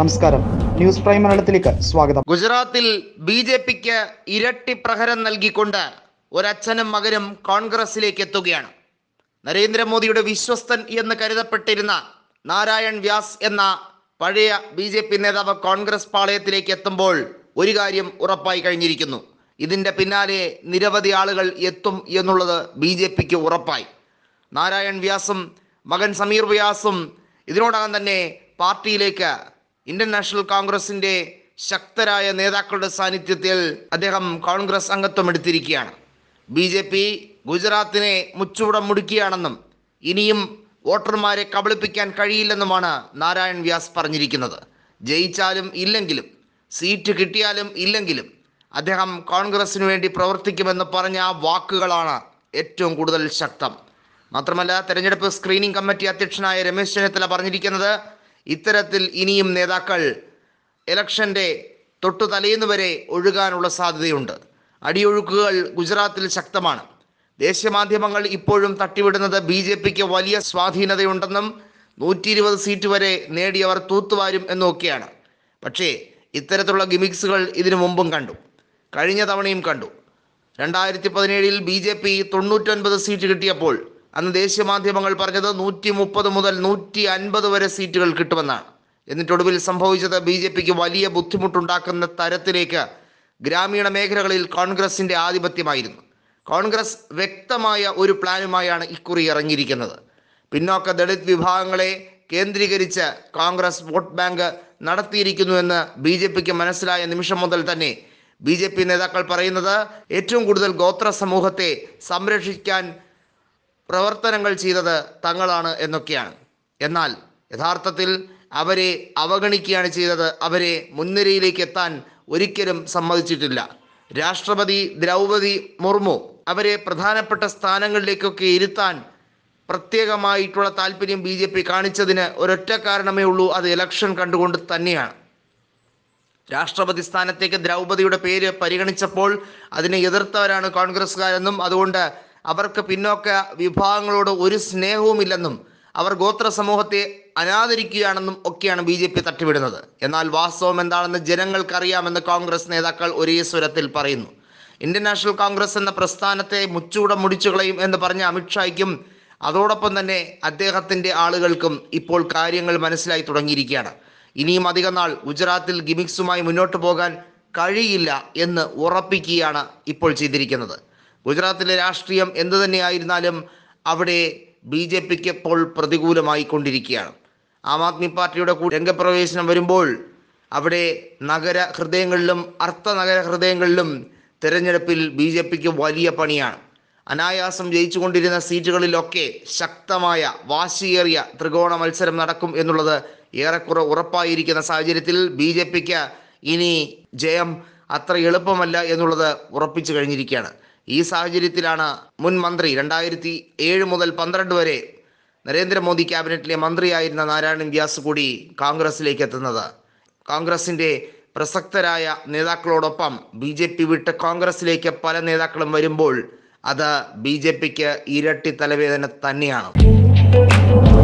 നമസ്കാരം news prime മലയാളത്തിലേക്ക് സ്വാഗതം ഗുജറാത്തിൽ ബി ജെ പിക്ക് ഇരട്ടി പ്രഹരം നൽകിക്കൊണ്ട് ഒരച്ഛനും മകനും കോൺഗ്രസിലേക്ക് എത്തുകയാണ് നരേന്ദ്രമോദിയുടെ വിശ്വസ്തൻ എന്ന് കരുതപ്പെട്ടിരുന്ന നാരായൺ വ്യാസ് എന്ന പഴയ ബി ജെ പി നേതാവ് കോൺഗ്രസ് പാളയത്തിലേക്ക് എത്തുമ്പോൾ ഒരു കാര്യം ഉറപ്പായി കഴിഞ്ഞിരിക്കുന്നു ഇതിന്റെ പിന്നാലെ നിരവധി ആളുകൾ എത്തും എന്നുള്ളത് ബി ജെ പിക്ക് ഉറപ്പായി നാരായൺ വ്യാസും മകൻ സമീർ വ്യാസും ഇതിനോടകം തന്നെ പാർട്ടിയിലേക്ക് ഇന്ത്യൻ നാഷണൽ കോൺഗ്രസിന്റെ ശക്തരായ നേതാക്കളുടെ സാന്നിധ്യത്തിൽ അദ്ദേഹം കോൺഗ്രസ് അംഗത്വം എടുത്തിരിക്കുകയാണ് ബി ജെ പി ഗുജറാത്തിനെ മുച്ചുവിടം മുടുക്കിയാണെന്നും ഇനിയും വോട്ടർമാരെ കബളിപ്പിക്കാൻ കഴിയില്ലെന്നുമാണ് നാരായൺ വ്യാസ് പറഞ്ഞിരിക്കുന്നത് ജയിച്ചാലും ഇല്ലെങ്കിലും സീറ്റ് കിട്ടിയാലും ഇല്ലെങ്കിലും അദ്ദേഹം കോൺഗ്രസിന് വേണ്ടി പ്രവർത്തിക്കുമെന്ന് പറഞ്ഞ ആ വാക്കുകളാണ് ഏറ്റവും കൂടുതൽ ശക്തം മാത്രമല്ല തെരഞ്ഞെടുപ്പ് സ്ക്രീനിംഗ് കമ്മിറ്റി അധ്യക്ഷനായ രമേശ് ചെന്നിത്തല പറഞ്ഞിരിക്കുന്നത് ഇത്തരത്തിൽ ഇനിയും നേതാക്കൾ ഇലക്ഷൻ്റെ തൊട്ടു തലേന്ന് വരെ ഒഴുകാനുള്ള സാധ്യതയുണ്ട് അടിയൊഴുക്കുകൾ ഗുജറാത്തിൽ ശക്തമാണ് ദേശീയ മാധ്യമങ്ങൾ ഇപ്പോഴും തട്ടിവിടുന്നത് ബി ജെ പിക്ക് വലിയ സ്വാധീനതയുണ്ടെന്നും നൂറ്റി ഇരുപത് സീറ്റ് വരെ നേടിയവർ തൂത്തുവാരും എന്നൊക്കെയാണ് പക്ഷേ ഇത്തരത്തിലുള്ള ഗിമിക്സുകൾ ഇതിനു മുമ്പും കണ്ടു കഴിഞ്ഞ തവണയും കണ്ടു രണ്ടായിരത്തി പതിനേഴിൽ ബി ജെ പി തൊണ്ണൂറ്റൊൻപത് സീറ്റ് കിട്ടിയപ്പോൾ അന്ന് ദേശീയ മാധ്യമങ്ങൾ പറഞ്ഞത് നൂറ്റി മുപ്പത് മുതൽ നൂറ്റി അൻപത് വരെ സീറ്റുകൾ കിട്ടുമെന്നാണ് എന്നിട്ടൊടുവിൽ സംഭവിച്ചത് ബി ജെ പിക്ക് വലിയ ബുദ്ധിമുട്ടുണ്ടാക്കുന്ന തരത്തിലേക്ക് ഗ്രാമീണ മേഖലകളിൽ കോൺഗ്രസിന്റെ ആധിപത്യമായിരുന്നു കോൺഗ്രസ് വ്യക്തമായ ഒരു പ്ലാനുമായാണ് ഇക്കുറി ഇറങ്ങിയിരിക്കുന്നത് പിന്നോക്ക ദളിത് വിഭാഗങ്ങളെ കേന്ദ്രീകരിച്ച് കോൺഗ്രസ് വോട്ട് ബാങ്ക് നടത്തിയിരിക്കുന്നുവെന്ന് ബി ജെ പിക്ക് മനസ്സിലായ നിമിഷം മുതൽ തന്നെ ബി ജെ പി നേതാക്കൾ പറയുന്നത് ഏറ്റവും കൂടുതൽ ഗോത്ര സമൂഹത്തെ സംരക്ഷിക്കാൻ പ്രവർത്തനങ്ങൾ ചെയ്തത് തങ്ങളാണ് എന്നൊക്കെയാണ് എന്നാൽ യഥാർത്ഥത്തിൽ അവരെ അവഗണിക്കുകയാണ് ചെയ്തത് അവരെ മുൻനിരയിലേക്ക് എത്താൻ ഒരിക്കലും സമ്മതിച്ചിട്ടില്ല രാഷ്ട്രപതി ദ്രൗപതി മുർമു അവരെ പ്രധാനപ്പെട്ട സ്ഥാനങ്ങളിലേക്കൊക്കെ ഇരുത്താൻ പ്രത്യേകമായിട്ടുള്ള താല്പര്യം ബി ജെ പി കാണിച്ചതിന് ഒരൊറ്റ കാരണമേ ഉള്ളൂ അത് ഇലക്ഷൻ കണ്ടുകൊണ്ട് തന്നെയാണ് രാഷ്ട്രപതി സ്ഥാനത്തേക്ക് ദ്രൗപതിയുടെ പേര് പരിഗണിച്ചപ്പോൾ അതിനെ എതിർത്തവരാണ് കോൺഗ്രസ്സുകാരെന്നും അതുകൊണ്ട് അവർക്ക് പിന്നോക്ക വിഭാഗങ്ങളോട് ഒരു സ്നേഹവുമില്ലെന്നും അവർ ഗോത്ര സമൂഹത്തെ അനാദരിക്കുകയാണെന്നും ഒക്കെയാണ് ബി ജെ പി തട്ടിവിടുന്നത് എന്നാൽ വാസ്തവം എന്താണെന്ന് ജനങ്ങൾക്കറിയാമെന്ന് കോൺഗ്രസ് നേതാക്കൾ ഒരേ സ്വരത്തിൽ പറയുന്നു ഇന്ത്യൻ നാഷണൽ കോൺഗ്രസ് എന്ന പ്രസ്ഥാനത്തെ മുച്ചൂടം മുടിച്ചു കളയും എന്ന് പറഞ്ഞ അമിത്ഷായ്ക്കും അതോടൊപ്പം തന്നെ അദ്ദേഹത്തിൻ്റെ ആളുകൾക്കും ഇപ്പോൾ കാര്യങ്ങൾ മനസ്സിലായി തുടങ്ങിയിരിക്കുകയാണ് ഇനിയും അധികം നാൾ ഗുജറാത്തിൽ ഗിമിക്സുമായി മുന്നോട്ട് പോകാൻ കഴിയില്ല എന്ന് ഉറപ്പിക്കുകയാണ് ഇപ്പോൾ ചെയ്തിരിക്കുന്നത് ഗുജറാത്തിലെ രാഷ്ട്രീയം എന്തു തന്നെയായിരുന്നാലും അവിടെ ബി ജെ പിക്ക് ഇപ്പോൾ പ്രതികൂലമായി കൊണ്ടിരിക്കുകയാണ് ആം ആദ്മി പാർട്ടിയുടെ കൂടെ രംഗപ്രവേശനം വരുമ്പോൾ അവിടെ നഗര ഹൃദയങ്ങളിലും അർത്ഥ നഗര ഹൃദയങ്ങളിലും തെരഞ്ഞെടുപ്പിൽ ബി ജെ പിക്ക് വലിയ പണിയാണ് അനായാസം ജയിച്ചുകൊണ്ടിരുന്ന സീറ്റുകളിലൊക്കെ ശക്തമായ വാശിയേറിയ ത്രികോണ മത്സരം നടക്കും എന്നുള്ളത് ഏറെക്കുറെ ഉറപ്പായിരിക്കുന്ന സാഹചര്യത്തിൽ ബി ജെ പിക്ക് ഇനി ജയം അത്ര എളുപ്പമല്ല എന്നുള്ളത് ഉറപ്പിച്ചു കഴിഞ്ഞിരിക്കുകയാണ് ഈ സാഹചര്യത്തിലാണ് മുൻ മന്ത്രി രണ്ടായിരത്തി ഏഴ് മുതൽ പന്ത്രണ്ട് വരെ നരേന്ദ്രമോദി ക്യാബിനറ്റിലെ മന്ത്രിയായിരുന്ന നാരായണൻ വ്യാസ് കൂടി കോൺഗ്രസിലേക്ക് എത്തുന്നത് കോൺഗ്രസിൻ്റെ പ്രസക്തരായ നേതാക്കളോടൊപ്പം ബി ജെ പി വിട്ട് കോൺഗ്രസിലേക്ക് പല നേതാക്കളും വരുമ്പോൾ അത് ബി ജെ പിക്ക് ഇരട്ടി തലവേദന തന്നെയാണ്